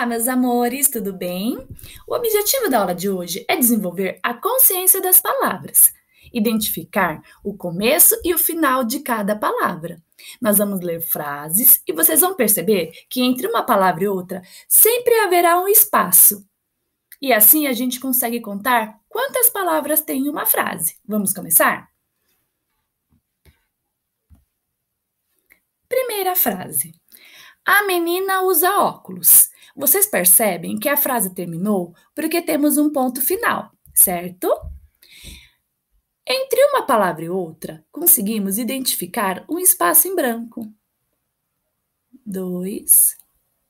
Olá, meus amores, tudo bem? O objetivo da aula de hoje é desenvolver a consciência das palavras, identificar o começo e o final de cada palavra. Nós vamos ler frases e vocês vão perceber que entre uma palavra e outra sempre haverá um espaço. E assim a gente consegue contar quantas palavras tem uma frase. Vamos começar? Primeira frase. A menina usa óculos. Vocês percebem que a frase terminou porque temos um ponto final, certo? Entre uma palavra e outra, conseguimos identificar um espaço em branco. Dois,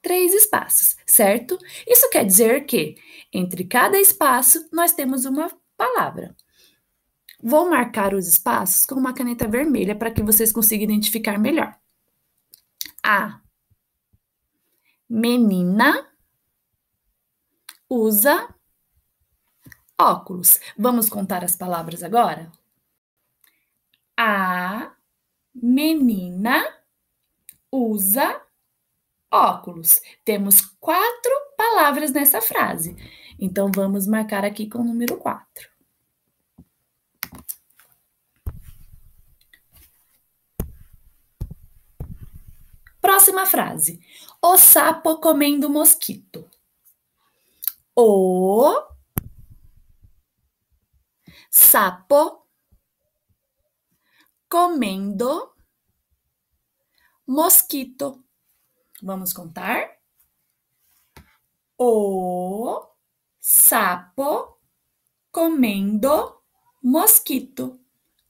três espaços, certo? Isso quer dizer que entre cada espaço nós temos uma palavra. Vou marcar os espaços com uma caneta vermelha para que vocês consigam identificar melhor. A, menina usa óculos. Vamos contar as palavras agora? A menina usa óculos. Temos quatro palavras nessa frase. Então, vamos marcar aqui com o número quatro. Próxima frase. O sapo comendo mosquito. O sapo comendo mosquito. Vamos contar? O sapo comendo mosquito.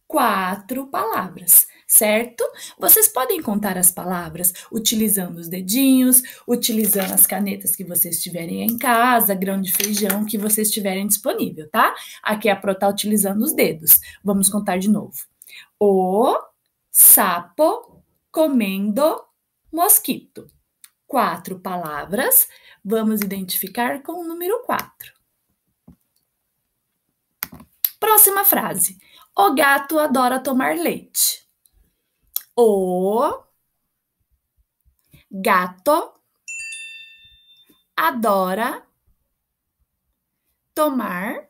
Quatro palavras certo? Vocês podem contar as palavras utilizando os dedinhos, utilizando as canetas que vocês tiverem em casa, grão de feijão que vocês tiverem disponível, tá? Aqui a Pro tá utilizando os dedos. Vamos contar de novo. O sapo comendo mosquito. Quatro palavras. Vamos identificar com o número quatro. Próxima frase. O gato adora tomar leite. O gato adora tomar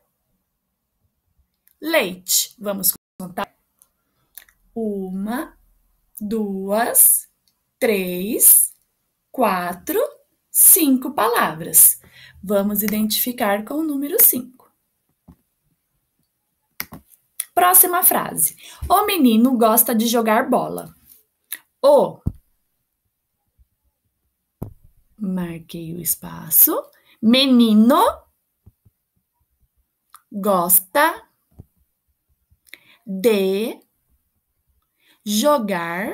leite. Vamos contar. Uma, duas, três, quatro, cinco palavras. Vamos identificar com o número cinco. Próxima frase. O menino gosta de jogar bola o. Marquei o espaço. Menino gosta de jogar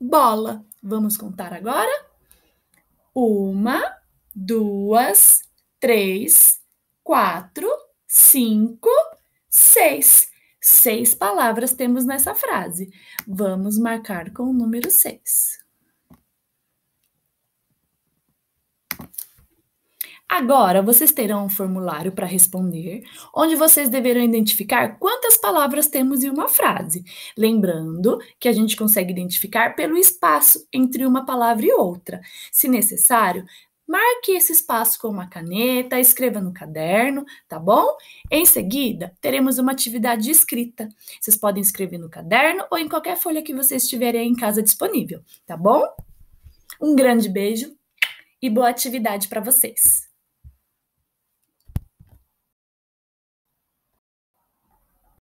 bola. Vamos contar agora? Uma, duas, três, quatro, cinco, seis. Seis palavras temos nessa frase. Vamos marcar com o número seis. Agora vocês terão um formulário para responder, onde vocês deverão identificar quantas palavras temos em uma frase. Lembrando que a gente consegue identificar pelo espaço entre uma palavra e outra. Se necessário, Marque esse espaço com uma caneta, escreva no caderno, tá bom? Em seguida, teremos uma atividade escrita. Vocês podem escrever no caderno ou em qualquer folha que vocês tiverem em casa disponível, tá bom? Um grande beijo e boa atividade para vocês!